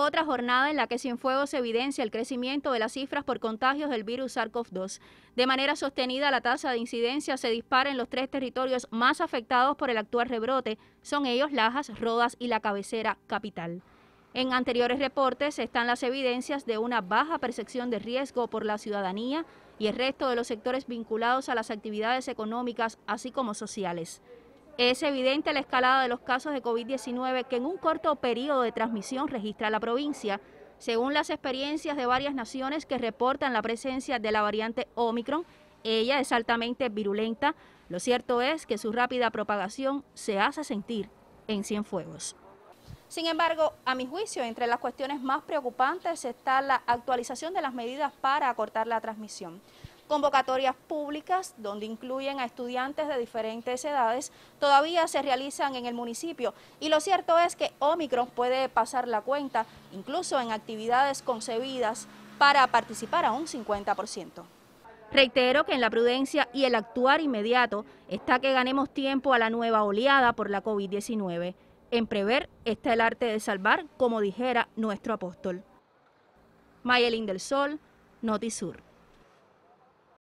Otra jornada en la que sin fuego se evidencia el crecimiento de las cifras por contagios del virus SARS-CoV-2. De manera sostenida, la tasa de incidencia se dispara en los tres territorios más afectados por el actual rebrote. Son ellos Lajas, Rodas y la cabecera capital. En anteriores reportes están las evidencias de una baja percepción de riesgo por la ciudadanía y el resto de los sectores vinculados a las actividades económicas, así como sociales. Es evidente la escalada de los casos de COVID-19 que en un corto periodo de transmisión registra la provincia. Según las experiencias de varias naciones que reportan la presencia de la variante Omicron, ella es altamente virulenta. Lo cierto es que su rápida propagación se hace sentir en Cienfuegos. Sin embargo, a mi juicio, entre las cuestiones más preocupantes está la actualización de las medidas para acortar la transmisión convocatorias públicas donde incluyen a estudiantes de diferentes edades, todavía se realizan en el municipio y lo cierto es que Omicron puede pasar la cuenta incluso en actividades concebidas para participar a un 50%. Reitero que en la prudencia y el actuar inmediato está que ganemos tiempo a la nueva oleada por la COVID-19. En prever está el arte de salvar, como dijera nuestro apóstol. Mayelin del Sol, Notisur.